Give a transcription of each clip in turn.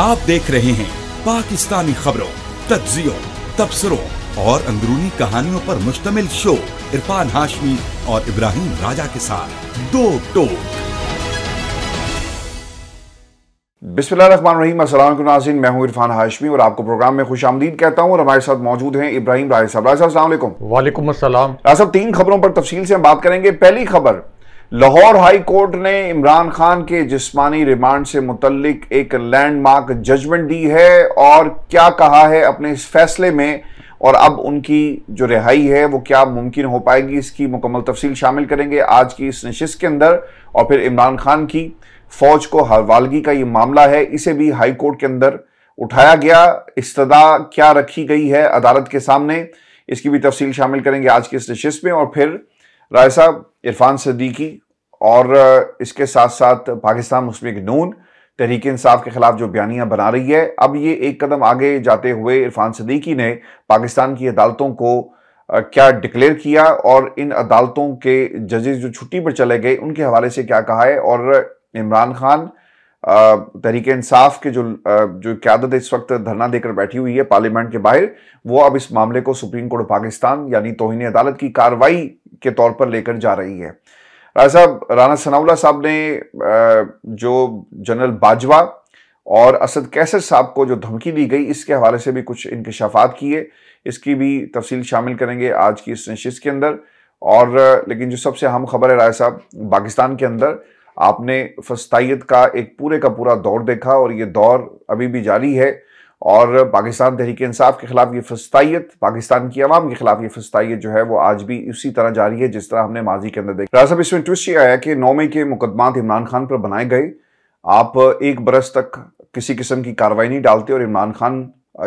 آپ دیکھ رہے ہیں پاکستانی خبروں تجزیوں تبصروں اور اندرونی کہانیوں پر مشتمل شو عرفان ہاشمی اور ابراہیم کے ساتھ دو بسم اللہ الرحمن الرحیم السلام علیکم ناظرین میں ہوں عرفان ہاشمی اور آپ کو پروگرام میں خوش آمدید کہتا ہوں اور ہمارے ساتھ موجود ہیں ابراہیم رائے صاحب صاحب السلام علیکم وعلیکم السلام صاحب تین خبروں پر تفصیل سے ہم بات کریں گے پہلی خبر لاہور ہائی کورٹ نے عمران خان کے جسمانی ریمانڈ سے متعلق ایک لینڈ مارک ججمنٹ دی ہے اور کیا کہا ہے اپنے اس فیصلے میں اور اب ان کی جو رہائی ہے وہ کیا ممکن ہو پائے گی اس کی مکمل تفصیل شامل کریں گے آج کی اس نشست کے اندر اور پھر عمران خان کی فوج کو حوالگی کا یہ معاملہ ہے اسے بھی ہائی کورٹ کے اندر اٹھایا گیا استدا کیا رکھی گئی ہے عدالت کے سامنے اس کی بھی تفصیل شامل کریں گے آج کی اس نشست میں اور پھر رائے صاحب عرفان صدیقی اور اس کے ساتھ ساتھ پاکستان مسلم تحریک انصاف کے خلاف جو بیانیاں بنا رہی ہے اب یہ ایک قدم آگے جاتے ہوئے عرفان صدیقی نے پاکستان کی عدالتوں کو کیا ڈکلیئر کیا اور ان عدالتوں کے ججز جو چھٹی پر چلے گئے ان کے حوالے سے کیا کہا ہے اور عمران خان تحریک انصاف کے جو قیادت اس وقت دھرنا دے کر بیٹھی ہوئی ہے پارلیمنٹ کے باہر وہ اب اس معاملے کو سپریم کورٹ پاکستان یعنی توہین عدالت کی کاروائی کے طور پر لے کر جا رہی ہے رائے صاحب رانا ثناولہ صاحب نے جو جنرل باجوہ اور اسد کیسر صاحب کو جو دھمکی دی گئی اس کے حوالے سے بھی کچھ انکشافات کیے اس کی بھی تفصیل شامل کریں گے آج کی اس نشست کے اندر اور لیکن جو سب سے اہم خبر ہے رائے صاحب پاکستان کے اندر آپ نے فستائیت کا ایک پورے کا پورا دور دیکھا اور یہ دور ابھی بھی جاری ہے اور پاکستان تحریک انصاف کے خلاف یہ فستائیت پاکستان کی عوام کے خلاف یہ فستائیت جو ہے وہ آج بھی اسی طرح جاری ہے جس طرح ہم نے ماضی کے اندر دیکھا رہا صاحب اس میں ٹوسٹ یہ آیا کہ نو کے مقدمات عمران خان پر بنائے گئے آپ ایک برس تک کسی قسم کی کاروائی نہیں ڈالتے اور عمران خان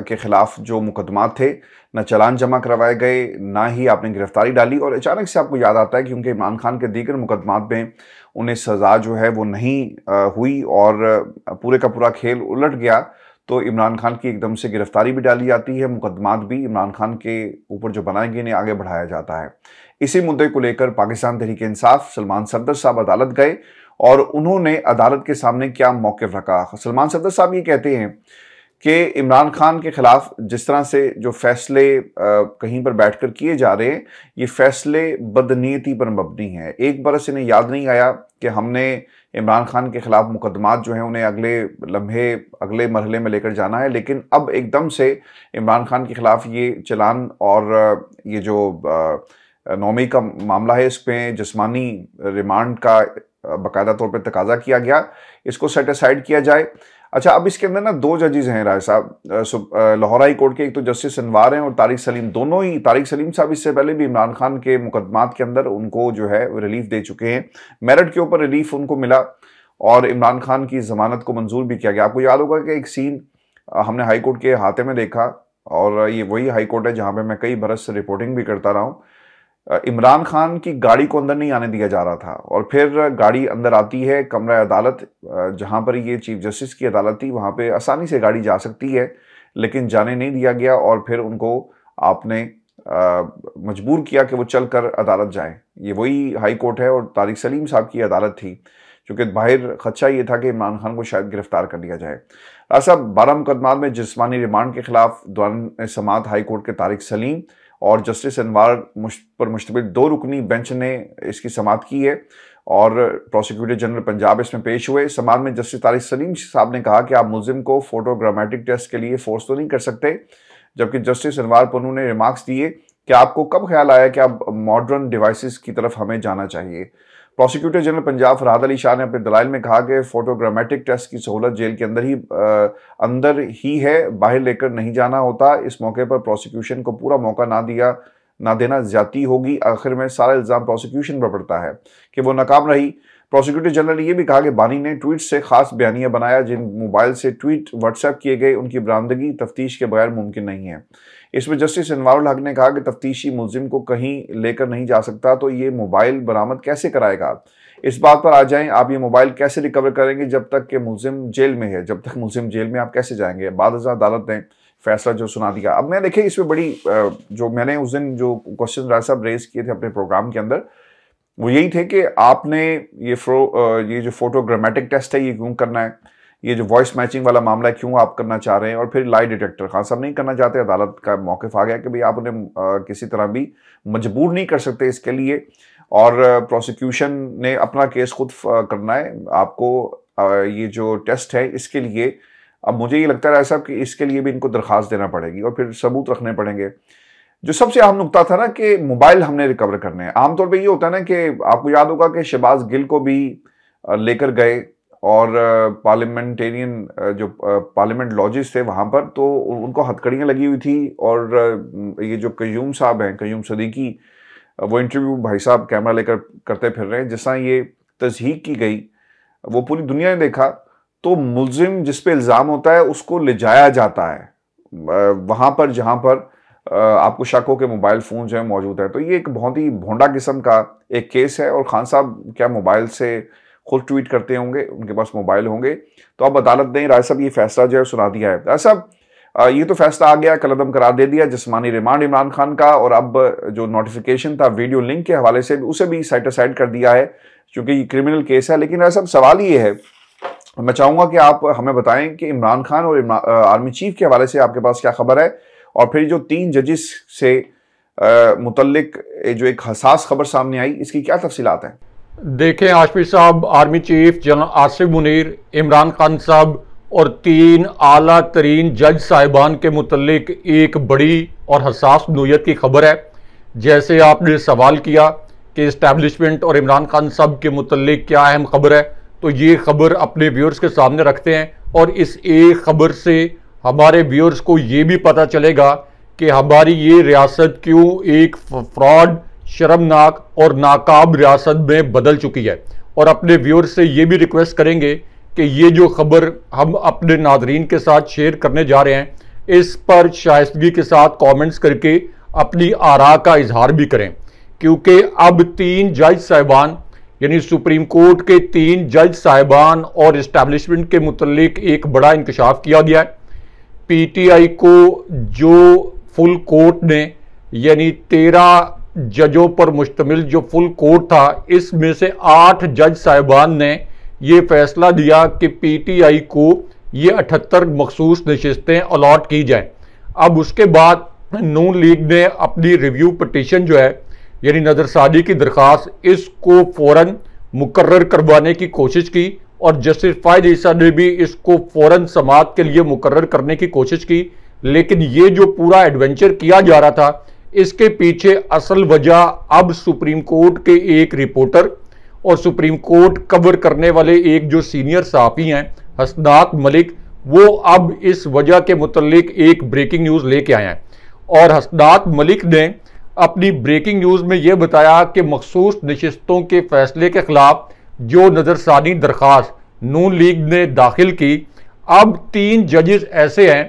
کے خلاف جو مقدمات تھے نہ چلان جمع کروائے گئے نہ ہی آپ نے گرفتاری ڈالی اور اچانک سے آپ کو یاد آتا ہے کیونکہ عمران خان کے دیگر مقدمات میں انہیں سزا جو ہے وہ نہیں ہوئی اور پورے کا پورا کھیل الٹ گیا تو عمران خان کی ایک دم سے گرفتاری بھی ڈالی جاتی ہے مقدمات بھی عمران خان کے اوپر جو بنائیں گے انہیں آگے بڑھایا جاتا ہے اسی مدعے کو لے کر پاکستان تحریک انصاف سلمان صدر صاحب عدالت گئے اور انہوں نے عدالت کے سامنے کیا موقف رکھا سلمان صدر صاحب یہ کہتے ہیں کہ عمران خان کے خلاف جس طرح سے جو فیصلے کہیں پر بیٹھ کر کیے جا رہے ہیں یہ فیصلے بدنیتی پر مبنی ہیں ایک برس انہیں یاد نہیں آیا کہ ہم نے عمران خان کے خلاف مقدمات جو ہیں انہیں اگلے لمحے اگلے مرحلے میں لے کر جانا ہے لیکن اب ایک دم سے عمران خان کے خلاف یہ چلان اور یہ جو نومی کا معاملہ ہے اس پہ جسمانی ریمانڈ کا باقاعدہ طور پہ تقاضا کیا گیا اس کو سیٹ اسائڈ کیا جائے اچھا اب اس کے اندر نا دو ججز ہیں رائے صاحب لاہور ہائی کورٹ کے ایک تو جسٹس انوار ہیں اور طارق سلیم دونوں ہی طارق سلیم صاحب اس سے پہلے بھی عمران خان کے مقدمات کے اندر ان کو جو ہے ریلیف دے چکے ہیں میرٹ کے اوپر ریلیف ان کو ملا اور عمران خان کی ضمانت کو منظور بھی کیا گیا آپ کو یاد ہوگا کہ ایک سین ہم نے ہائی کورٹ کے ہاتھے میں دیکھا اور یہ وہی ہائی کورٹ ہے جہاں پہ میں کئی برس سے رپورٹنگ بھی کرتا رہا ہوں عمران خان کی گاڑی کو اندر نہیں آنے دیا جا رہا تھا اور پھر گاڑی اندر آتی ہے کمرہ عدالت جہاں پر یہ چیف جسٹس کی عدالت تھی وہاں پہ آسانی سے گاڑی جا سکتی ہے لیکن جانے نہیں دیا گیا اور پھر ان کو آپ نے مجبور کیا کہ وہ چل کر عدالت جائیں یہ وہی ہائی کورٹ ہے اور طارق سلیم صاحب کی عدالت تھی چونکہ باہر خدشہ یہ تھا کہ عمران خان کو شاید گرفتار کر لیا جائے صاحب بارہ مقدمات میں جسمانی ریمانڈ کے خلاف دوران سماعت ہائی کورٹ کے طارق سلیم اور جسٹس انوار پر مشتمل دو رکنی بینچ نے اس کی سماعت کی ہے اور پروسیکیوٹر جنرل پنجاب اس میں پیش ہوئے سماعت میں جسٹس طارق سلیم صاحب نے کہا کہ آپ ملزم فوٹو گرامیٹک ٹیسٹ کے لیے فورس تو نہیں کر سکتے جبکہ جسٹس انوار انہوں نے ریمارکس دیے کہ آپ کو کب خیال آیا کہ آپ ماڈرن ڈیوائسز کی طرف ہمیں جانا چاہیے پروسیکیوٹر جنرل پنجاب فرحاد علی شاہ نے اپنے دلائل میں کہا کہ فوٹوگرامیٹک ٹیسٹ کی سہولت جیل کے اندر ہی اندر ہی ہے باہر لے کر نہیں جانا ہوتا اس موقع پر پروسیکیوشن کو پورا موقع نہ دیا نہ دینا زیادتی ہوگی آخر میں سارا الزام پروسیکیوشن پر پڑتا ہے کہ وہ ناکام رہی پروسیکیوٹر جنرل نے یہ بھی کہا کہ بانی نے ٹویٹ سے خاص بیانیہ بنایا جن موبائل سے ٹویٹ واٹس ایپ کیے گئے ان کی براندگی تفتیش کے بغیر ممکن نہیں ہے اس میں جسٹس انوار الحق نے کہا کہ تفتیشی ملزم کو کہیں لے کر نہیں جا سکتا تو یہ موبائل برامت کیسے کرائے گا اس بات پر آ جائیں آپ یہ موبائل کیسے ریکور کریں گے جب تک کہ ملزم جیل میں ہے جب تک ملزم جیل میں آپ کیسے جائیں گے بعد ازاں عدالت نے فیصلہ جو سنا دیا اب میں دیکھیں اس میں بڑی جو میں نے اس دن جو کوشچن صاحب ریز کیے تھے اپنے پروگرام کے اندر وہ یہی تھے کہ آپ نے یہ فرو یہ جو فوٹوگرامیٹک ٹیسٹ ہے یہ کیوں کرنا ہے یہ جو وائس میچنگ والا معاملہ ہے کیوں آپ کرنا چاہ رہے ہیں اور پھر لائی ڈیٹیکٹر خان صاحب نہیں کرنا چاہتے عدالت کا موقف آ گیا کہ بھئی آپ انہیں کسی طرح بھی مجبور نہیں کر سکتے اس کے لیے اور پروسیکیوشن نے اپنا کیس خود کرنا ہے آپ کو یہ جو ٹیسٹ ہے اس کے لیے اب مجھے یہ لگتا رائے صاحب کہ اس کے لیے بھی ان کو درخواست دینا پڑے گی اور پھر ثبوت رکھنے پڑیں گے جو سب سے اہم نقطہ تھا نا کہ موبائل ہم نے ریکور کرنے ہیں عام طور پہ یہ ہوتا ہے نا کہ آپ کو یاد ہوگا کہ شہباز گل کو بھی لے کر گئے اور پارلیمنٹیرین جو پارلیمنٹ لاجز تھے وہاں پر تو ان کو ہتکڑیاں لگی ہوئی تھی اور یہ جو قیوم صاحب ہیں قیوم صدیقی وہ انٹرویو بھائی صاحب کیمرہ لے کر کرتے پھر رہے ہیں جس طرح یہ تصدیق کی گئی وہ پوری دنیا نے دیکھا تو ملزم جس پہ الزام ہوتا ہے اس کو لے جایا جاتا ہے وہاں پر جہاں پر آپ کو شک ہو کہ موبائل فون جو ہیں موجود ہیں تو یہ ایک بہت ہی بھونڈا قسم کا ایک کیس ہے اور خان صاحب کیا موبائل سے خود ٹویٹ کرتے ہوں گے ان کے پاس موبائل ہوں گے تو اب عدالت نے رائے صاحب یہ فیصلہ جو ہے سنا دیا ہے رائے صاحب یہ تو فیصلہ آ گیا کلعدم قرار دے دیا جسمانی ریمانڈ عمران خان کا اور اب جو نوٹیفیکیشن تھا ویڈیو لنک کے حوالے سے اسے بھی سائٹ سائڈ کر دیا ہے چونکہ یہ کرمنل کیس ہے لیکن رائے صاحب سوال یہ ہے میں چاہوں گا کہ آپ ہمیں بتائیں کہ عمران خان اور آرمی چیف کے حوالے سے آپ کے پاس کیا خبر ہے اور پھر جو تین ججز سے متعلق جو ایک حساس خبر سامنے آئی اس کی کیا تفصیلات ہیں دیکھیں عاشف صاحب army chief general Asif Munir Imran Khan صاحب اور تین اعلیٰ ترین جج صاحبان کے متعلق ایک بڑی اور حساس نوعیت کی خبر ہے جیسے آپ نے سوال کیا کہ اسٹیبلشمنٹ اور عمران خان صاحب کے متعلق کیا اہم خبر ہے تو یہ خبر اپنے ویورز کے سامنے رکھتے ہیں اور اس ایک خبر سے ہمارے ویورز کو یہ بھی پتہ چلے گا کہ ہماری یہ ریاست کیوں ایک فراڈ شرمناک اور ناکاب ریاست میں بدل چکی ہے اور اپنے ویور سے یہ بھی ریکویسٹ کریں گے کہ یہ جو خبر ہم اپنے ناظرین کے ساتھ شیئر کرنے جا رہے ہیں اس پر شائستگی کے ساتھ کامنٹس کر کے اپنی آراء کا اظہار بھی کریں کیونکہ اب تین جج صاحبان یعنی سپریم کورٹ کے تین جج صاحبان اور اسٹیبلشمنٹ کے متعلق ایک بڑا انکشاف کیا گیا ہے پی ٹی آئی کو جو فل کورٹ نے یعنی تیرہ ججوں پر مشتمل جو فل کورٹ تھا اس میں سے آٹھ جج صاحبان نے یہ فیصلہ دیا کہ پی ٹی آئی کو یہ اٹھتر مخصوص نشستیں الاٹ کی جائیں اب اس کے بعد نون لیگ نے اپنی ریویو پٹیشن جو ہے یعنی سادی کی درخواست اس کو فوراً مقرر کروانے کی کوشش کی اور جسٹس فائد عیسیٰ نے بھی اس کو فوراً سماعت کے لیے مقرر کرنے کی کوشش کی لیکن یہ جو پورا ایڈونچر کیا جا رہا تھا اس کے پیچھے اصل وجہ اب سپریم کورٹ کے ایک رپورٹر اور سپریم کورٹ کور کرنے والے ایک جو سینئر صحافی ہیں حسنات ملک وہ اب اس وجہ کے متعلق ایک بریکنگ نیوز لے کے آئے ہیں اور حسنات ملک نے اپنی بریکنگ نیوز میں یہ بتایا کہ مخصوص نشستوں کے فیصلے کے خلاف جو نظر ثانی درخواست نون لیگ نے داخل کی اب تین ججز ایسے ہیں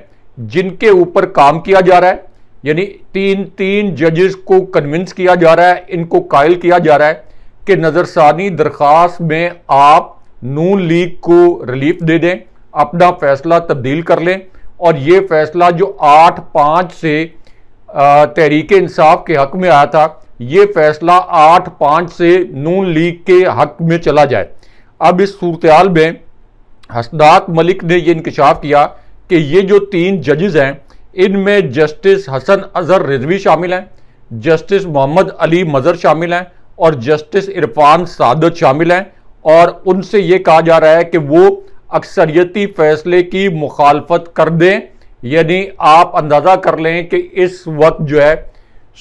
جن کے اوپر کام کیا جا رہا ہے یعنی تین تین ججز کو کنونس کیا جا رہا ہے ان کو قائل کیا جا رہا ہے کہ نظر ثانی درخواست میں آپ نون لیگ کو ریلیف دے دیں اپنا فیصلہ تبدیل کر لیں اور یہ فیصلہ جو آٹھ پانچ سے تحریک انصاف کے حق میں آیا تھا یہ فیصلہ آٹھ پانچ سے نون لیگ کے حق میں چلا جائے اب اس صورتحال میں حسدات ملک نے یہ انکشاف کیا کہ یہ جو تین ججز ہیں ان میں جسٹس حسن اظہر رضوی شامل ہیں جسٹس محمد علی مظہر شامل ہیں اور جسٹس عرفان سعدت شامل ہیں اور ان سے یہ کہا جا رہا ہے کہ وہ اکثریتی فیصلے کی مخالفت کر دیں یعنی آپ اندازہ کر لیں کہ اس وقت جو ہے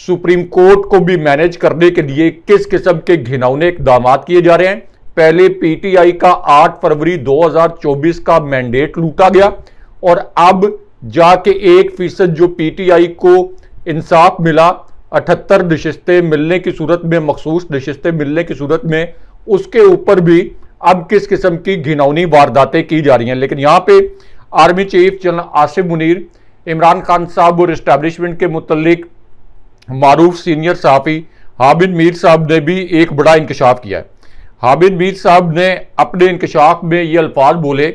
سپریم کورٹ کو بھی مینج کرنے کے لیے کس قسم کے گھنونے اقدامات کیے جا رہے ہیں پہلے پی ٹی آئی کا آٹھ فروری دو ہزار چوبیس کا مینڈیٹ لوٹا گیا اور اب جا کے ایک فیصد جو پی ٹی آئی کو انصاف ملا اٹھتر نشستیں ملنے کی صورت میں مخصوص نشستیں ملنے کی صورت میں اس کے اوپر بھی اب کس قسم کی گھنونی وارداتیں کی جا رہی ہیں لیکن یہاں پہ army chief general Asif Munir Imran Khan صاحب اور اسٹیبلشمنٹ کے متعلق معروف سینئر صحافی حابد میر صاحب نے بھی ایک بڑا انکشاف کیا ہے حابد میر صاحب نے اپنے انکشاف میں یہ الفاظ بولے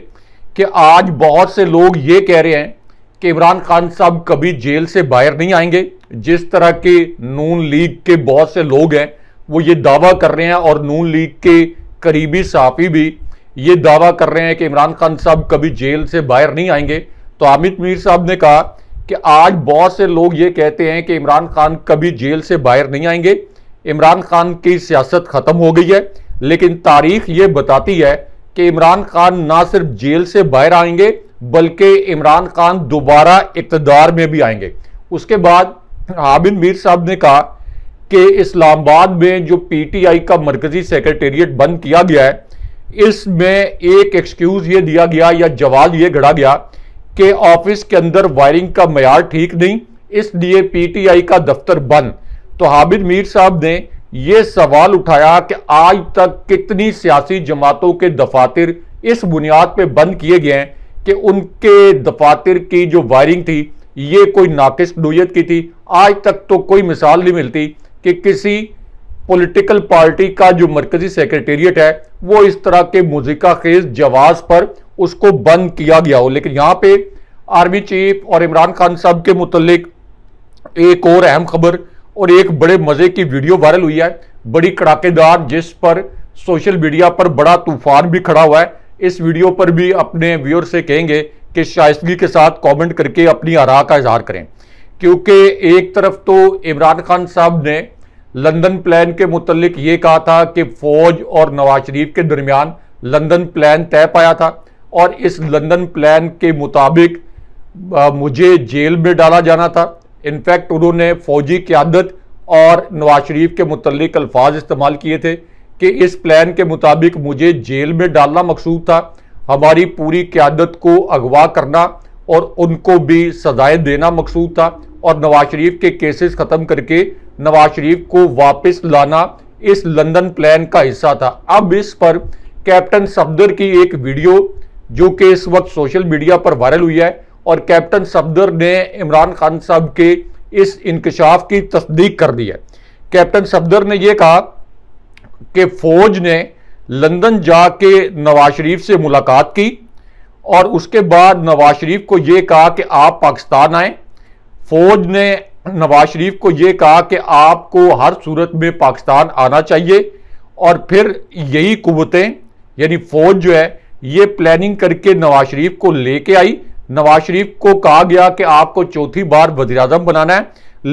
کہ آج بہت سے لوگ یہ کہہ رہے ہیں کہ عمران خان صاحب کبھی جیل سے باہر نہیں آئیں گے جس طرح کے نون لیگ کے بہت سے لوگ ہیں وہ یہ دعویٰ کر رہے ہیں اور نون لیگ کے قریبی صحافی بھی یہ دعویٰ کر رہے ہیں کہ عمران خان صاحب کبھی جیل سے باہر نہیں آئیں گے تو عامد میر صاحب نے کہا کہ آج بہت سے لوگ یہ کہتے ہیں کہ عمران خان کبھی جیل سے باہر نہیں آئیں گے عمران خان کی سیاست ختم ہو گئی ہے لیکن تاریخ یہ بتاتی ہے کہ عمران خان نہ صرف جیل سے باہر آئیں گے بلکہ عمران خان دوبارہ اقتدار میں بھی آئیں گے اس کے بعد حابد میر صاحب نے کہا کہ اسلام آباد میں جو پی ٹی آئی کا مرکزی سیکرٹریٹ بند کیا گیا ہے اس میں ایک ایکسکیوز یہ دیا گیا یا جواب یہ گڑا گیا کہ آفس کے اندر وائرنگ کا معیار ٹھیک نہیں اس لیے پی ٹی آئی کا دفتر بند تو حابد میر صاحب نے یہ سوال اٹھایا کہ آج تک کتنی سیاسی جماعتوں کے دفاتر اس بنیاد پہ بند کیے گئے ہیں کہ ان کے دفاتر کی جو وائرنگ تھی یہ کوئی ناقص نوعیت کی تھی آج تک تو کوئی مثال نہیں ملتی کہ کسی پولیٹیکل پارٹی کا جو مرکزی سیکرٹیریٹ ہے وہ اس طرح کے موزیکہ خیز جواز پر اس کو بند کیا گیا ہو لیکن یہاں پہ آرمی چیف اور عمران خان صاحب کے متعلق ایک اور اہم خبر اور ایک بڑے مزے کی ویڈیو وائرل ہوئی ہے بڑی کڑاکے دار جس پر سوشل میڈیا پر بڑا طوفان بھی کھڑا ہوا ہے اس ویڈیو پر بھی اپنے ویور سے کہیں گے کہ شائستگی کے ساتھ کومنٹ کر کے اپنی آراء کا اظہار کریں کیونکہ ایک طرف تو عمران خان صاحب نے لندن پلان کے متعلق یہ کہا تھا کہ فوج اور نواز شریف کے درمیان لندن پلان طے پایا تھا اور اس لندن پلان کے مطابق مجھے جیل میں ڈالا جانا تھا انفیکٹ انہوں نے فوجی قیادت اور نواز شریف کے متعلق الفاظ استعمال کیے تھے کہ اس پلان کے مطابق مجھے جیل میں ڈالنا مقصود تھا ہماری پوری قیادت کو اغوا کرنا اور ان کو بھی سزائیں دینا مقصود تھا اور نواز شریف کے کیسز ختم کر کے نواز شریف کو واپس لانا اس لندن پلان کا حصہ تھا اب اس پر کیپٹن صفدر کی ایک ویڈیو جو کہ اس وقت سوشل میڈیا پر وائرل ہوئی ہے اور کیپٹن صفدر نے عمران خان صاحب کے اس انکشاف کی تصدیق کر دی ہے کیپٹن صفدر نے یہ کہا کہ فوج نے لندن جا کے نواز شریف سے ملاقات کی اور اس کے بعد نواز شریف کو یہ کہا کہ آپ پاکستان آئیں فوج نے نواز شریف کو یہ کہا کہ آپ کو ہر صورت میں پاکستان آنا چاہیے اور پھر یہی قوتیں یعنی فوج جو ہے یہ پلاننگ کر کے نواز شریف کو لے کے آئی نواز شریف کو کہا گیا کہ آپ کو چوتھی بار وزیراعظم بنانا ہے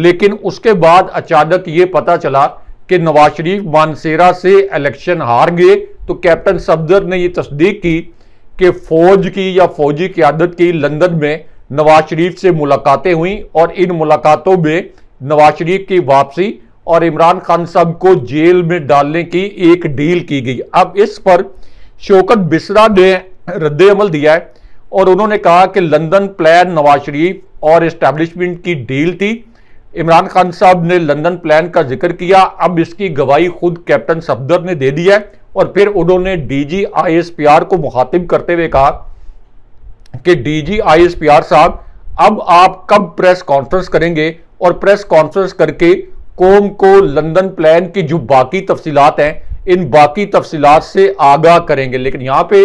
لیکن اس کے بعد اچانک یہ پتا چلا کہ نواز شریف مانسیرا سے الیکشن ہار گئے تو کیپٹن صفدر نے یہ تصدیق کی کہ فوج کی یا فوجی قیادت کی لندن میں نواز شریف سے ملاقاتیں ہوئیں اور ان ملاقاتوں میں نواز شریف کی واپسی اور عمران خان صاحب کو جیل میں ڈالنے کی ایک ڈیل کی گئی اب اس پر شوکت بسرا نے رد عمل دیا ہے اور انہوں نے کہا کہ لندن پلان نواز شریف اور اسٹیبلشمنٹ کی ڈیل تھی عمران خان صاحب نے لندن پلان کا ذکر کیا اب اس کی گواہی خود کیپٹن صفدر نے دے دیا اور پھر انہوں نے D G I S P R کو مخاطب کرتے ہوئے کہا کہ D G I S P R صاحب اب آپ کب پریس کانفرنس کریں گے اور پریس کانفرنس کر کے قوم کو لندن پلان کی جو باقی تفصیلات ہیں ان باقی تفصیلات سے آگاہ کریں گے لیکن یہاں پہ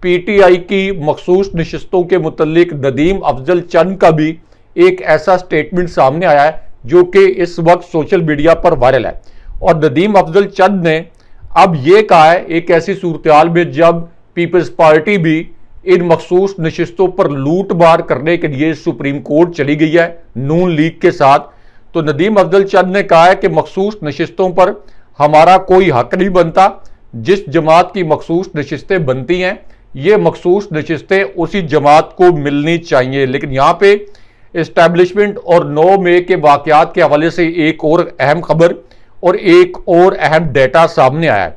پی ٹی آئی کی مخصوص نشستوں کے متعلق ندیم افضل چند کا بھی ایک ایسا سٹیٹمنٹ سامنے آیا ہے جو کہ اس وقت سوشل میڈیا پر وائرل ہے اور ندیم افضل چند نے اب یہ کہا ہے ایک ایسی صورتحال میں جب پیپلز پارٹی بھی ان مخصوص نشستوں پر لوٹ مار کرنے کے لیے سپریم کورٹ چلی گئی ہے نون لیگ کے ساتھ تو ندیم افضل چند نے کہا ہے کہ مخصوص نشستوں پر ہمارا کوئی حق نہیں بنتا جس جماعت کی مخصوص نشستیں بنتی ہیں یہ مخصوص نشستیں اسی جماعت کو ملنی چاہیے لیکن یہاں پہ اسٹیبلشمنٹ اور نو مے کے واقعات کے حوالے سے ایک اور اہم خبر اور ایک اور اہم ڈیٹا سامنے آیا ہے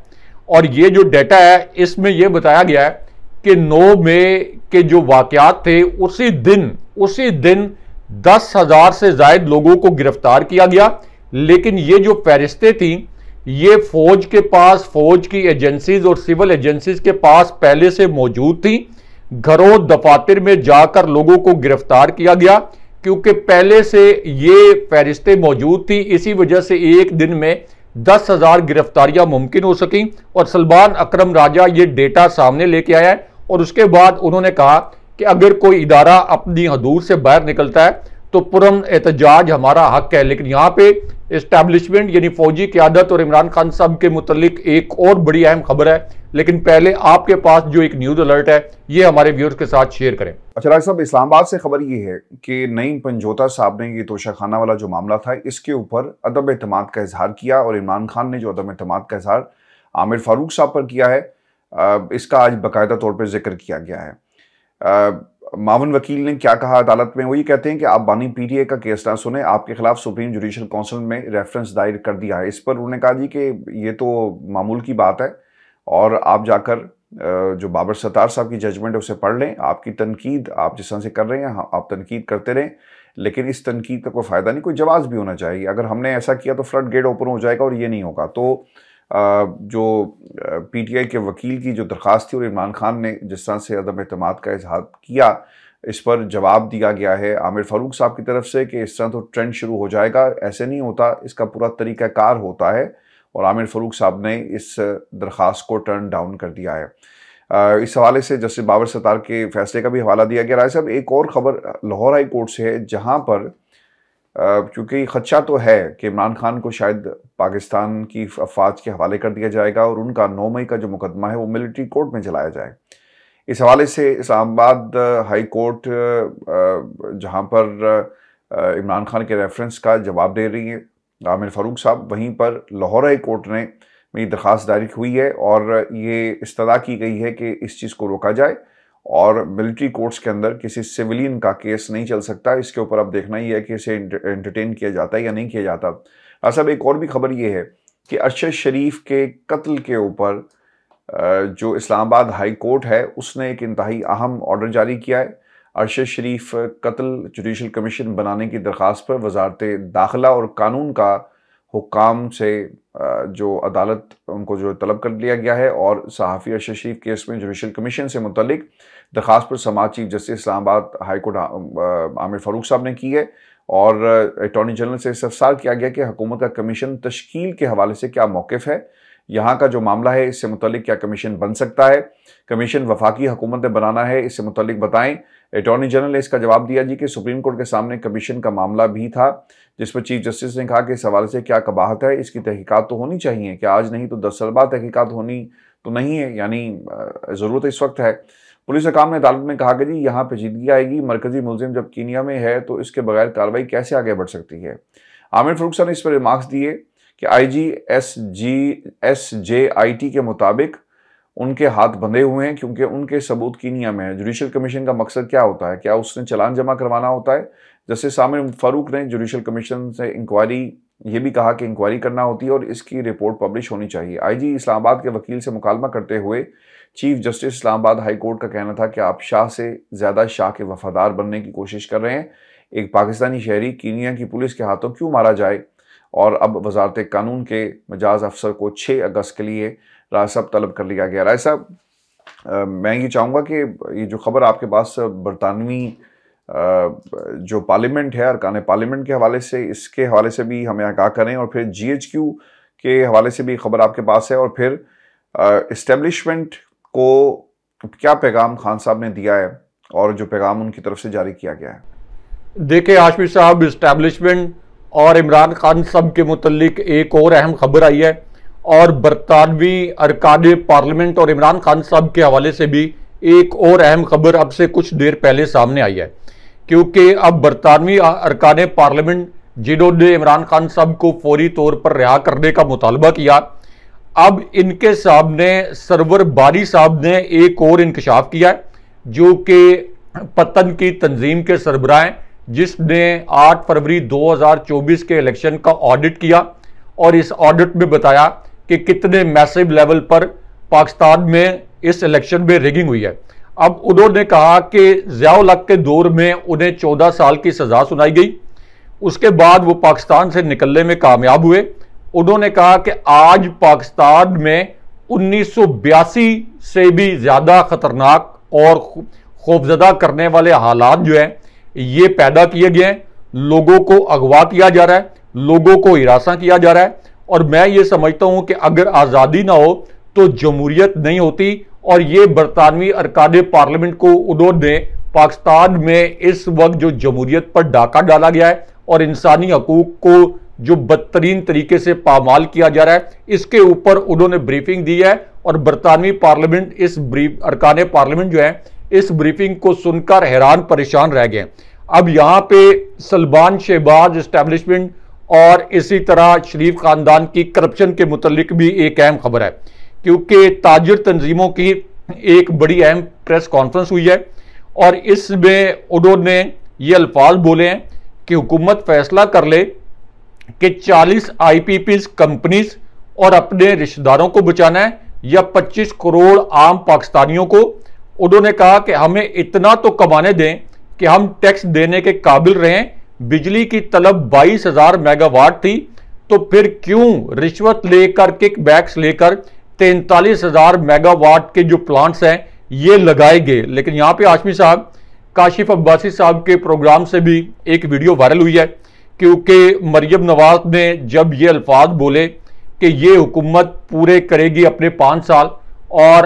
اور یہ جو ڈیٹا ہے اس میں یہ بتایا گیا ہے کہ نو مے کے جو واقعات تھے اسی دن اسی دن دس ہزار سے زائد لوگوں کو گرفتار کیا گیا لیکن یہ جو فہرستیں تھیں یہ فوج کے پاس فوج کی ایجنسیز اور سول ایجنسیز کے پاس پہلے سے موجود تھیں گھروں دفاتر میں جا کر لوگوں کو گرفتار کیا گیا کیونکہ پہلے سے یہ فہرستیں موجود تھیں اسی وجہ سے ایک دن میں دس ہزار گرفتاریاں ممکن ہو سکیں اور سلمان اکرم راجہ یہ ڈیٹا سامنے لے کے آیا ہے اور اس کے بعد انہوں نے کہا کہ اگر کوئی ادارہ اپنی حدود سے باہر نکلتا ہے تو پرم احتجاج ہمارا حق ہے لیکن یہاں پہ اسٹیبلشمنٹ یعنی فوجی قیادت اور عمران خان صاحب کے متعلق ایک اور بڑی اہم خبر ہے لیکن پہلے آپ کے پاس جو ایک نیوز الرٹ ہے یہ ہمارے ویورز کے ساتھ شیئر کریں اچھا اسلام آباد سے خبر یہ ہے کہ نعیم پنجوتا صاحب نے یہ توشہ خانہ والا جو معاملہ تھا اس کے اوپر ادب اعتماد کا اظہار کیا اور عمران خان نے جو عدم اعتماد کا اظہار عامر فاروق صاحب پر کیا ہے اس کا آج باقاعدہ طور پر ذکر کیا گیا ہے معاون وکیل نے کیا کہا عدالت میں وہ یہ کہتے ہیں کہ آپ بانی پی ٹی اے کا کیس نہ سنیں آپ کے خلاف سپریم جوڈیشل کونسل میں ریفرنس دائر کر دیا ہے اس پر انہوں نے کہا جی کہ یہ تو معمول کی بات ہے اور آپ جا کر جو بابر ستار صاحب کی ججمنٹ اسے پڑھ لیں آپ کی تنقید آپ جس طرح سے کر رہے ہیں ہاں، آپ تنقید کرتے رہیں لیکن اس تنقید کا کوئی فائدہ نہیں کوئی جواز بھی ہونا چاہیے اگر ہم نے ایسا کیا تو فلڈ گیٹ اوپن ہو جائے گا اور یہ نہیں ہوگا تو جو پی ٹی آئی کے وکیل کی جو درخواست تھی اور عمران خان نے جس طرح سے عدم اعتماد کا اظہار کیا اس پر جواب دیا گیا ہے عامر فاروق صاحب کی طرف سے کہ اس طرح تو ٹرینڈ شروع ہو جائے گا ایسے نہیں ہوتا اس کا پورا طریقہ کار ہوتا ہے اور عامر فاروق صاحب نے اس درخواست کو ٹرن ڈاؤن کر دیا ہے اس حوالے سے جسٹس بابر ستار کے فیصلے کا بھی حوالہ دیا گیا رائے صاحب ایک اور خبر لاہور ہائی کورٹ سے ہے جہاں پر کیونکہ خدشہ تو ہے کہ عمران خان کو شاید پاکستان کی افواج کے حوالے کر دیا جائے گا اور ان کا نو مئی کا جو مقدمہ ہے وہ ملٹری کورٹ میں چلایا جائے اس حوالے سے اسلام آباد ہائی کورٹ جہاں پر عمران خان کے ریفرنس کا جواب دے رہی ہے عامر فاروق صاحب وہیں پر لاہور کورٹ نے میری درخواست داری ہوئی ہے اور یہ استدا کی گئی ہے کہ اس چیز کو روکا جائے اور ملٹری کورٹس کے اندر کسی سولین کا کیس نہیں چل سکتا اس کے اوپر اب دیکھنا ہی ہے کہ اسے انٹرٹین کیا جاتا ہے یا نہیں کیا جاتا صاحب ایک اور بھی خبر یہ ہے کہ ارشد شریف کے قتل کے اوپر جو اسلام آباد ہائی کورٹ ہے اس نے ایک انتہائی اہم آرڈر جاری کیا ہے ارشد شریف قتل جوڈیشل کمیشن بنانے کی درخواست پر وزارت داخلہ اور قانون کا حکام سے جو عدالت ان کو جو طلب کر لیا گیا ہے اور صحافی ارشد شریف کیس میں جوڈیشل کمیشن سے متعلق درخواست پر سماج چیف جسٹس اسلام آباد ہائی کورٹ عامر فاروق صاحب نے کی ہے اور اٹارنی جنرل سے کیا گیا کہ حکومت کا کمیشن تشکیل کے حوالے سے کیا موقف ہے یہاں کا جو معاملہ ہے اس سے متعلق کیا کمیشن بن سکتا ہے کمیشن وفاقی حکومت نے بنانا ہے اس سے متعلق بتائیں اٹارنی جنرل نے اس کا جواب دیا جی کہ سپریم کورٹ کے سامنے کمیشن کا معاملہ بھی تھا جس پر چیف جسٹس نے کہا کہ اس حوالے سے کیا کباہت ہے اس کی تحقیقات تو ہونی چاہیے کہ آج نہیں تو دس سال بعد تحقیقات ہونی تو نہیں ہے یعنی ضرورت اس وقت ہے پولیس حکام نے عدالت میں کہا کہ جی یہاں پیچیدگی آئے گی مرکزی ملزم جب کینیا میں ہے تو اس کے بغیر کاروائی کیسے آگے بڑھ سکتی ہے عامر فروخ صاحب نے اس پر ریمارکس دیے کہ I G S G S J I T کے مطابق ان کے ہاتھ بندھے ہوئے ہیں کیونکہ ان کے ثبوت کینیا میں ہے جوڈیشل کمیشن کا مقصد کیا ہوتا ہے کیا اس نے چلان جمع کروانا ہوتا ہے جیسے سامر فاروق نے جوڈیشل کمیشن سے انکوائری یہ بھی کہا کہ انکوائری کرنا ہوتی ہے اور اس کی رپورٹ پبلش ہونی چاہیے آئی جی اسلام آباد کے وکیل سے مکالمہ کرتے ہوئے چیف جسٹس اسلام آباد ہائی کورٹ کا کہنا تھا کہ آپ شاہ سے زیادہ شاہ کے وفادار بننے کی کوشش کر رہے ہیں ایک پاکستانی شہری کینیا کی پولیس کے ہاتھوں کیوں مارا جائے اور اب وزارت قانون کے مجاز افسر کو چھ اگست کے لیے رائے صاحب طلب کر لیا گیا رائے صاحب میں یہ چاہوں گا کہ یہ جو خبر آپ کے پاس برطانوی جو پارلیمنٹ ہے ارکان پارلیمنٹ کے حوالے سے اس کے حوالے سے بھی ہمیں آگاہ کریں اور پھر جی ایچ کیو کے حوالے سے بھی خبر آپ کے پاس ہے اور پھر اسٹیبلشمنٹ کو کیا پیغام خان صاحب نے دیا ہے اور جو پیغام ان کی طرف سے جاری کیا گیا ہے دیکھیں آشمی صاحب اسٹیبلشمنٹ اور عمران خان صاحب کے متعلق ایک اور اہم خبر آئی ہے اور برطانوی ارکان پارلیمنٹ اور عمران خان صاحب کے حوالے سے بھی ایک اور اہم خبر اب سے کچھ دیر پہلے سامنے آئی ہے کیونکہ اب برطانوی ارکان پارلیمنٹ جنہوں نے عمران خان صاحب کو فوری طور پر رہا کرنے کا مطالبہ کیا اب ان کے سامنے سرور باری صاحب نے ایک اور انکشاف کیا ہے جو کہ پتن کی تنظیم کے سربراہیں جس نے آٹھ فروری دو ہزار چوبیس کے الیکشن کا آڈٹ کیا اور اس آڈٹ میں بتایا کہ کتنے میسیب لیول پر پاکستان میں اس الیکشن میں ریگنگ ہوئی ہے اب انہوں نے کہا کہ ضیاء لگ کے دور میں انہیں چودہ سال کی سزا سنائی گئی اس کے بعد وہ پاکستان سے نکلنے میں کامیاب ہوئے انہوں نے کہا کہ آج پاکستان میں انیس سو بیاسی سے بھی زیادہ خطرناک اور خوفزدہ کرنے والے حالات جو ہیں یہ پیدا کیے گئے ہیں لوگوں کو اغوا کیا جا رہا ہے لوگوں کو ہراساں کیا جا رہا ہے اور میں یہ سمجھتا ہوں کہ اگر آزادی نہ ہو تو جمہوریت نہیں ہوتی اور یہ برطانوی ارکان پارلیمنٹ کو انہوں نے پاکستان میں اس وقت جو جمہوریت پر ڈاکہ ڈالا گیا ہے اور انسانی حقوق کو جو بدترین طریقے سے پامال کیا جا رہا ہے اس کے اوپر انہوں نے بریفنگ دی ہے اور برطانوی پارلیمنٹ اس ارکان پارلیمنٹ جو ہے اس بریفنگ کو سن کر حیران پریشان رہ گئے اب یہاں پہ سلمان شہباز اسٹیبلشمنٹ اور اسی طرح شریف خاندان کی کرپشن کے متعلق بھی ایک اہم خبر ہے کیونکہ تاجر تنظیموں کی ایک بڑی اہم پریس کانفرنس ہوئی ہے اور اس میں انہوں نے یہ الفاظ بولے ہیں کہ حکومت فیصلہ کر لے کہ چالیس آئی پی پیز کمپنیز اور اپنے رشتہ داروں کو بچانا ہے یا پچیس کروڑ عام پاکستانیوں کو انہوں نے کہا کہ ہمیں اتنا تو کمانے دیں کہ ہم ٹیکس دینے کے قابل رہیں بجلی کی طلب بائیس ہزار میگا واٹ تھی تو پھر کیوں رشوت لے کر کک بیکس لے کر تینتالیس ہزار میگا واٹ کے جو پلانٹس ہیں یہ لگائے گئے لیکن یہاں پہ آشمی صاحب کاشف عباسی صاحب کے پروگرام سے بھی ایک ویڈیو وائرل ہوئی ہے کیونکہ مریم نواز نے جب یہ الفاظ بولے کہ یہ حکومت پورے کرے گی اپنے پانچ سال اور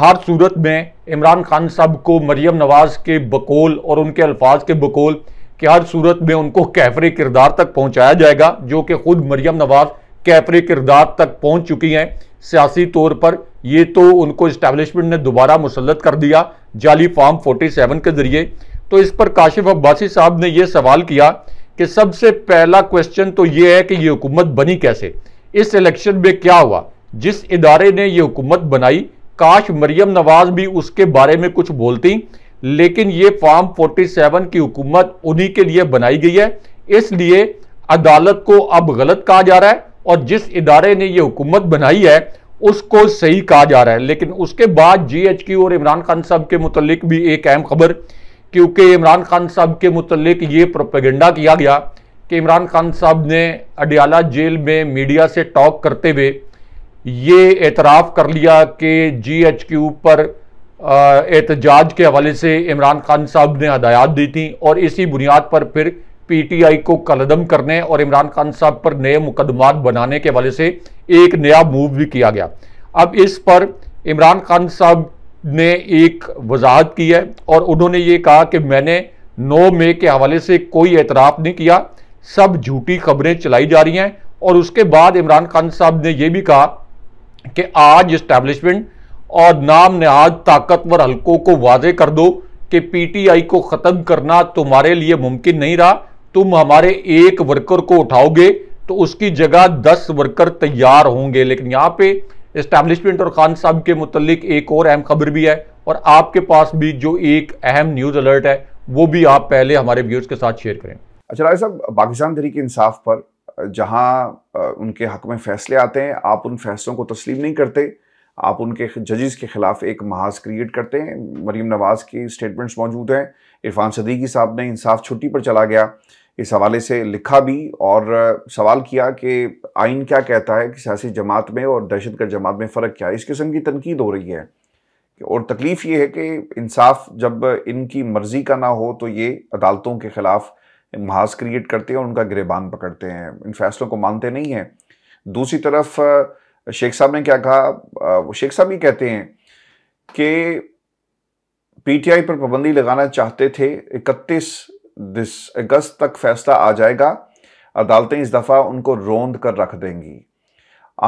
ہر صورت میں عمران خان صاحب کو مریم نواز کے بقول اور ان کے الفاظ کے بقول کہ ہر صورت میں ان کو کیفر کردار تک پہنچایا جائے گا جو کہ خود مریم نواز کیفر کردار تک پہنچ چکی ہیں سیاسی طور پر یہ تو ان کو اسٹیبلشمنٹ نے دوبارہ مسلط کر دیا جعلی فارم فورٹی سیون کے ذریعے تو اس پر کاشف عباسی صاحب نے یہ سوال کیا کہ سب سے پہلا کویشچن تو یہ ہے کہ یہ حکومت بنی کیسے اس الیکشن میں کیا ہوا جس ادارے نے یہ حکومت بنائی کاش مریم نواز بھی اس کے بارے میں کچھ بولتی لیکن یہ فارم 47 کی حکومت انہی کے لیے بنائی گئی ہے اس لیے عدالت کو اب غلط کہا جا رہا ہے اور جس ادارے نے یہ حکومت بنائی ہے اس کو صحیح کہا جا رہا ہے لیکن اس کے بعد جی ایچ کیو اور عمران خان صاحب کے متعلق بھی ایک اہم خبر کیونکہ عمران خان صاحب کے متعلق یہ پروپیگنڈا کیا گیا کہ عمران خان صاحب نے اڈیالہ جیل میں میڈیا سے ٹاک کرتے ہوئے یہ اعتراف کر لیا کہ جی ایچ کیو پر احتجاج کے حوالے سے عمران خان صاحب نے ہدایات دی تھیں اور اسی بنیاد پر پھر پی ٹی آئی کو کلدم کرنے اور عمران خان صاحب پر نئے مقدمات بنانے کے حوالے سے ایک نیا موو بھی کیا گیا اب اس پر عمران خان صاحب نے ایک وضاحت کی ہے اور انہوں نے یہ کہا کہ میں نے نو مے کے حوالے سے کوئی اعتراف نہیں کیا سب جھوٹی خبریں چلائی جا رہی ہیں اور اس کے بعد عمران خان صاحب نے یہ بھی کہا کہ آج اسٹیبلشمنٹ اور نام نہاد طاقتور حلقوں کو واضح کر دو کہ پی ٹی آئی کو ختم کرنا تمہارے لیے ممکن نہیں رہا تم ہمارے ایک ورکر کو اٹھاؤ گے تو اس کی جگہ دس ورکر تیار ہوں گے لیکن یہاں پہ اسٹیبلشمنٹ اور خان صاحب کے متعلق ایک اور اہم خبر بھی ہے اور آپ کے پاس بھی جو ایک اہم نیوز الرٹ ہے وہ بھی آپ پہلے ہمارے ویوز کے ساتھ شیئر کریں اچھا رائے صاحب پاکستان تحریک انصاف پر جہاں ان کے حق میں فیصلے آتے ہیں آپ ان فیصلوں کو تسلیم نہیں کرتے آپ ان کے ججز کے خلاف ایک محاذ کریئٹ کرتے ہیں مریم نواز کی اسٹیٹمنٹس موجود ہیں عرفان صدیقی صاحب نے انصاف چھٹی پر چلا گیا اس حوالے سے لکھا بھی اور سوال کیا کہ آئین کیا کہتا ہے کہ سیاسی جماعت میں اور دہشت گرد جماعت میں فرق کیا اس قسم کی تنقید ہو رہی ہے اور تکلیف یہ ہے کہ انصاف جب ان کی مرضی کا نہ ہو تو یہ عدالتوں کے خلاف محاذ کریٹ کرتے ہیں اور ان کا گریبان پکڑتے ہیں ان فیصلوں کو مانتے نہیں ہیں دوسری طرف شیخ صاحب نے کیا کہا شیخ صاحب یہ کہتے ہیں کہ پی ٹی آئی پر پابندی لگانا چاہتے تھے اکتیس دس اگست تک فیصلہ آ جائے گا عدالتیں اس دفعہ ان کو روند کر رکھ دیں گی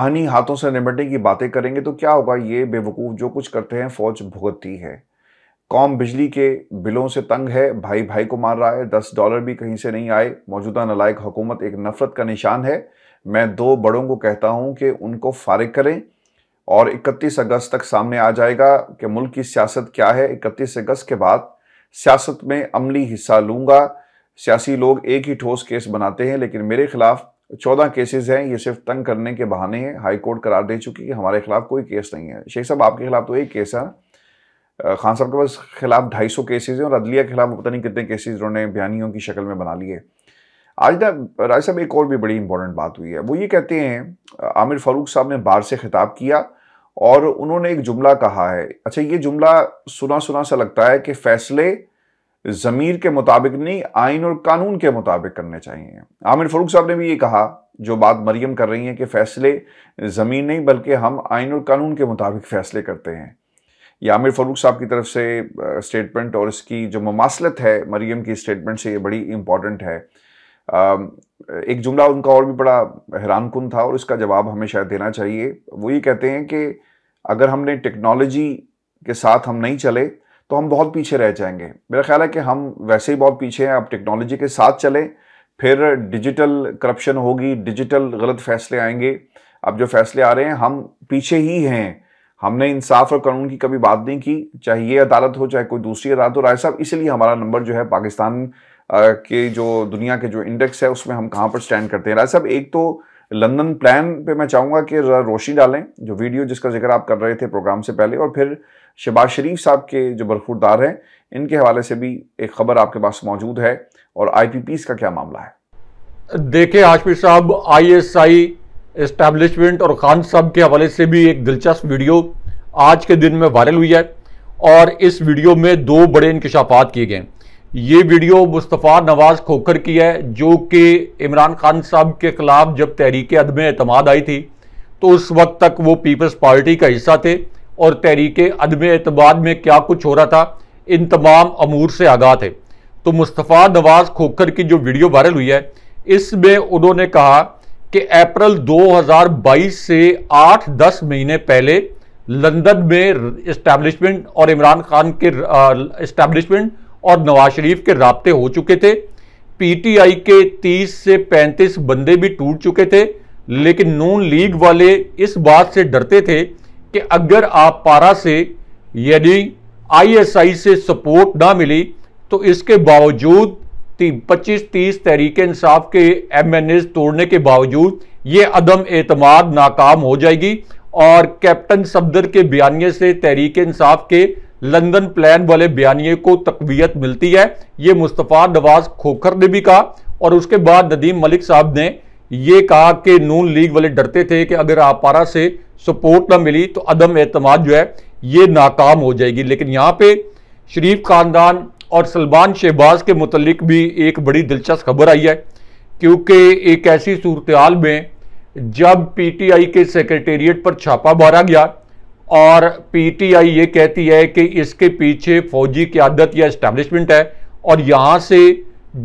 آہنی ہاتھوں سے نمٹنے کی باتیں کریں گے تو کیا ہوگا یہ بے وقوف جو کچھ کرتے ہیں فوج بھگتی ہے قوم بجلی کے بلوں سے تنگ ہے بھائی بھائی کو مار رہا ہے دس ڈالر بھی کہیں سے نہیں آئے موجودہ نلائق حکومت ایک نفرت کا نشان ہے میں دو بڑوں کو کہتا ہوں کہ ان کو فارغ کریں اور اکتیس اگست تک سامنے آ جائے گا کہ ملک کی سیاست کیا ہے اکتیس اگست کے بعد سیاست میں عملی حصہ لوں گا سیاسی لوگ ایک ہی ٹھوس کیس بناتے ہیں لیکن میرے خلاف چودہ کیسز ہیں یہ صرف تنگ کرنے کے بہانے ہیں ہائی کورٹ قرار دے چکی ہے ہمارے خلاف کوئی کیس نہیں ہے شیخ صاحب آپ کے خلاف تو ایک کیس ہے خان صاحب کے پاس خلاف ڈھائی سو کیسز ہیں اور عدلیہ کے خلاف پتہ نہیں کتنے کیسز انہوں نے بیانیوں کی شکل میں بنا لی ہے آج دا رائے صاحب ایک اور بھی بڑی امپورٹنٹ بات ہوئی ہے وہ یہ کہتے ہیں عامر فاروق صاحب نے بار سے خطاب کیا اور انہوں نے ایک جملہ کہا ہے اچھا یہ جملہ سنا سنا سا لگتا ہے کہ فیصلے ضمیر کے مطابق نہیں آئین اور قانون کے مطابق کرنے چاہیے عامر فاروق صاحب نے بھی یہ کہا جو بات مریم کر رہی ہیں کہ فیصلے زمین نہیں بلکہ ہم آئین اور قانون کے مطابق فیصلے کرتے ہیں یا عامر فاروق صاحب کی طرف سے اسٹیٹمنٹ اور اس کی جو مماثلت ہے مریم کی اسٹیٹمنٹ سے یہ بڑی امپورٹنٹ ہے ایک جملہ ان کا اور بھی بڑا حیران کن تھا اور اس کا جواب ہمیں شاید دینا چاہیے وہ یہ کہتے ہیں کہ اگر ہم نے ٹیکنالوجی کے ساتھ ہم نہیں چلے تو ہم بہت پیچھے رہ جائیں گے میرا خیال ہے کہ ہم ویسے ہی بہت پیچھے ہیں اب ٹیکنالوجی کے ساتھ چلیں پھر ڈیجیٹل کرپشن ہوگی ڈیجیٹل غلط فیصلے آئیں گے اب جو فیصلے آ رہے ہیں ہم پیچھے ہی ہیں ہم نے انصاف اور قانون کی کبھی بات نہیں کی چاہے یہ عدالت ہو چاہے کوئی دوسری عدالت ہو رائے صاحب اسی لیے ہمارا نمبر جو ہے پاکستان کے جو دنیا کے جو انڈیکس ہے اس میں ہم کہاں پر سٹینڈ کرتے ہیں رائے صاحب ایک تو لندن پلان پہ میں چاہوں گا کہ روشنی ڈالیں جو ویڈیو جس کا ذکر آپ کر رہے تھے پروگرام سے پہلے اور پھر شباز شریف صاحب کے جو برخوردار ہیں ان کے حوالے سے بھی ایک خبر آپ کے پاس موجود ہے اور آئی پی پیس کا کیا معاملہ ہے دیکھیں آشمی صاحب آئی ایس آئی اسٹیبلشمنٹ اور خان صاحب کے حوالے سے بھی ایک دلچسپ ویڈیو آج کے دن میں وائرل ہوئی ہے اور اس ویڈیو میں دو بڑے انکشافات کیے گئے ہیں یہ ویڈیو مصطفیٰ نواز کھوکر کی ہے جو کہ عمران خان صاحب کے خلاف جب تحریک عدم اعتماد آئی تھی تو اس وقت تک وہ پیپلز پارٹی کا حصہ تھے اور تحریک عدم اعتماد میں کیا کچھ ہو رہا تھا ان تمام امور سے آگاہ تھے تو مصطفیٰ نواز کھوکر کی جو ویڈیو وائرل ہوئی ہے اس میں انہوں نے کہا کہ اپریل دو ہزار بائیس سے آٹھ دس مہینے پہلے لندن میں اسٹیبلشمنٹ اور عمران خان کے اسٹیبلشمنٹ اور نواز شریف کے رابطے ہو چکے تھے پی ٹی آئی کے تیس سے پینتیس بندے بھی ٹوٹ چکے تھے لیکن نون لیگ والے اس بات سے ڈرتے تھے کہ اگر آپ پارا سے یعنی آئی ایس آئی سے سپورٹ نہ ملی تو اس کے باوجود پچیس تیس تحریک انصاف کے ایم این ایز توڑنے کے باوجود یہ عدم اعتماد ناکام ہو جائے گی اور کیپٹن صفدر کے بیانیے سے تحریک انصاف کے لندن پلان والے بیانیے کو تقویت ملتی ہے یہ مصطفیٰ نواز کھوکھر نے بھی کہا اور اس کے بعد ندیم ملک صاحب نے یہ کہا کہ نون لیگ والے ڈرتے تھے کہ اگر پارا سے سپورٹ نہ ملی تو عدم اعتماد جو ہے یہ ناکام ہو جائے گی لیکن یہاں پہ شریف خاندان اور سلمان شہباز کے متعلق بھی ایک بڑی دلچسپ خبر آئی ہے کیونکہ ایک ایسی صورتحال میں جب پی ٹی آئی کے سیکرٹیریٹ پر چھاپا مارا گیا اور پی ٹی آئی یہ کہتی ہے کہ اس کے پیچھے فوجی قیادت یا اسٹیبلشمنٹ ہے اور یہاں سے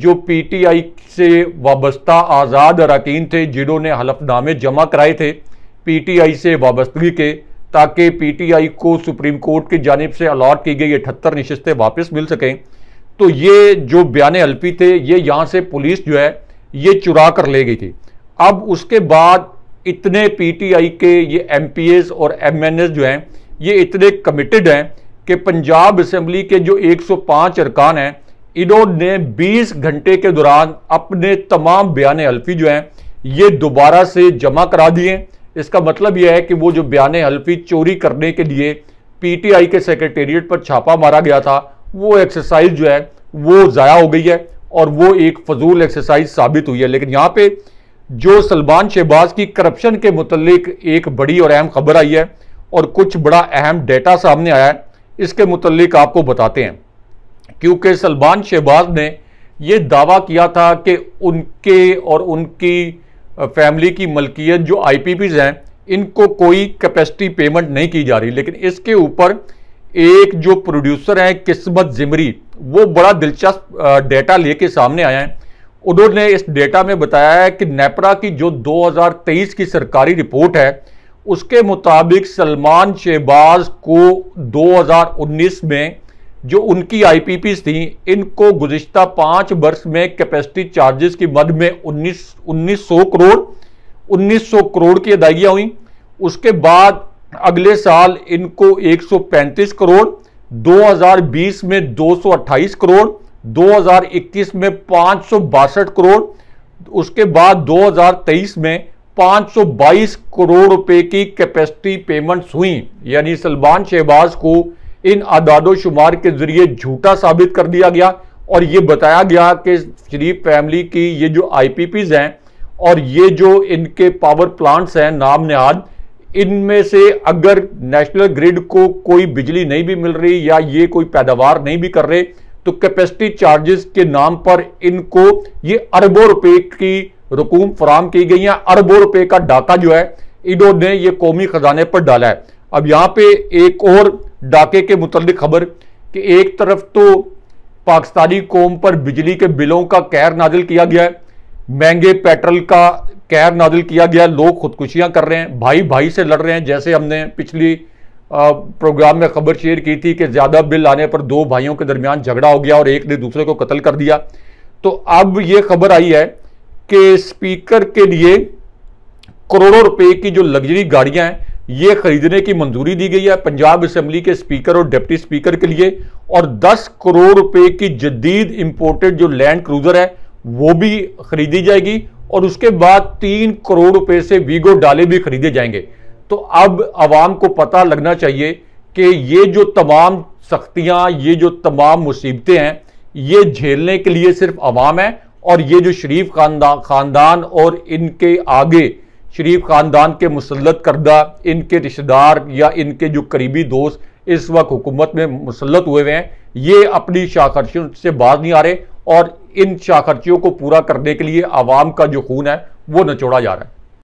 جو پی ٹی آئی سے وابستہ آزاد اراکین تھے جنہوں نے حلف نامے جمع کرائے تھے پی ٹی آئی سے وابستگی کے تاکہ پی ٹی آئی کو سپریم کورٹ کی جانب سے الاٹ کی گئی اٹھتر نشستیں واپس مل سکیں تو یہ جو بیان الپی تھے یہ یہاں سے پولیس جو ہے یہ چرا کر لے گئی تھی اب اس کے بعد اتنے پی ٹی آئی کے یہ ایم پی ایز اور ایم این ایز جو ہیں یہ اتنے کمیٹڈ ہیں کہ پنجاب اسمبلی کے جو ایک سو پانچ ارکان ہیں انہوں نے بیس گھنٹے کے دوران اپنے تمام بیان حلفی جو ہیں یہ دوبارہ سے جمع کرا دیے اس کا مطلب یہ ہے کہ وہ جو بیان حلفی چوری کرنے کے لیے پی ٹی آئی کے سیکرٹیریٹ پر چھاپا مارا گیا تھا وہ ایکسرسائز جو ہے وہ ضائع ہو گئی ہے اور وہ ایک فضول ایکسرسائز ثابت ہوئی ہے لیکن یہاں پہ جو سلمان شہباز کی کرپشن کے متعلق ایک بڑی اور اہم خبر آئی ہے اور کچھ بڑا اہم ڈیٹا سامنے آیا ہے اس کے متعلق آپ کو بتاتے ہیں کیونکہ سلمان شہباز نے یہ دعویٰ کیا تھا کہ ان کے اور ان کی فیملی کی ملکیت جو آئی پی پیز ہیں ان کو کوئی کیپیسٹی پیمنٹ نہیں کی جا رہی لیکن اس کے اوپر ایک جو پروڈیوسر ہیں قسمت زمری وہ بڑا دلچسپ ڈیٹا لے کے سامنے آیا ہے انہوں نے اس ڈیٹا میں بتایا ہے کہ نیپرا کی جو دو ہزار تیئیس کی سرکاری رپورٹ ہے اس کے مطابق سلمان شہباز کو دو ہزار انیس میں جو ان کی آئی پی پیز تھیں ان کو گزشتہ پانچ برس میں کیپیسٹی چارجز کی مد میں انیس انیس سو کروڑ انیس سو کروڑ کی ادائیگیاں ہوئیں اس کے بعد اگلے سال ان کو ایک سو پینتیس کروڑ دو ہزار بیس میں دو سو اٹھائیس کروڑ دو ہزار اکیس میں پانچ سو باسٹھ کروڑ اس کے بعد دو ہزار تیئیس میں پانچ سو بائیس کروڑ روپے کی کیپیسٹی پیمنٹس ہوئیں یعنی سلمان شہباز کو ان اداد و شمار کے ذریعے جھوٹا ثابت کر دیا گیا اور یہ بتایا گیا کہ شریف فیملی کی یہ جو آئی پی پیز ہیں اور یہ جو ان کے پاور پلانٹس ہیں نام نیاد ان میں سے اگر نیشنل گریڈ کو کوئی بجلی نہیں بھی مل رہی یا یہ کوئی پیداوار نہیں بھی کر رہے تو کیپیسٹی چارجز کے نام پر ان کو یہ اربوں روپے کی رقوم فراہم کی گئی ہیں اربوں روپے کا ڈاکہ جو ہے انہوں نے یہ قومی خزانے پر ڈالا ہے اب یہاں پہ ایک اور ڈاکے کے متعلق خبر کہ ایک طرف تو پاکستانی قوم پر بجلی کے بلوں کا کہر نازل کیا گیا ہے مہنگے پیٹرول کا نادل کیا گیا لوگ خودکشیاں کر رہے ہیں بھائی بھائی سے لڑ رہے ہیں جیسے ہم نے پچھلی پروگرام میں خبر شیئر کی تھی کہ زیادہ بل آنے پر دو بھائیوں کے درمیان جھگڑا ہو گیا اور ایک نے دوسرے کو قتل کر دیا تو اب یہ خبر آئی ہے کہ سپیکر کے لیے کروڑوں روپے کی جو لگژری گاڑیاں ہیں یہ خریدنے کی منظوری دی گئی ہے پنجاب اسمبلی کے سپیکر اور ڈپٹی سپیکر کے لیے اور دس کروڑ روپے کی جدید امپورٹڈ جو لینڈ کروزر ہے وہ بھی خریدی جائے گی اور اس کے بعد تین کروڑ روپے سے ویگو ڈالے بھی خریدے جائیں گے تو اب عوام کو پتہ لگنا چاہیے کہ یہ جو تمام سختیاں یہ جو تمام مصیبتیں ہیں یہ جھیلنے کے لیے صرف عوام ہیں اور یہ جو شریف خاندان خاندان اور ان کے آگے شریف خاندان کے مسلط کردہ ان کے رشتہ دار یا ان کے جو قریبی دوست اس وقت حکومت میں مسلط ہوئے ہوئے ہیں یہ اپنی شاخرشن سے باز نہیں آ رہے اور ان شاخرچیوں کو پورا کرنے کے لیے عوام کا جو خون ہے وہ نچوڑا جا رہا ہے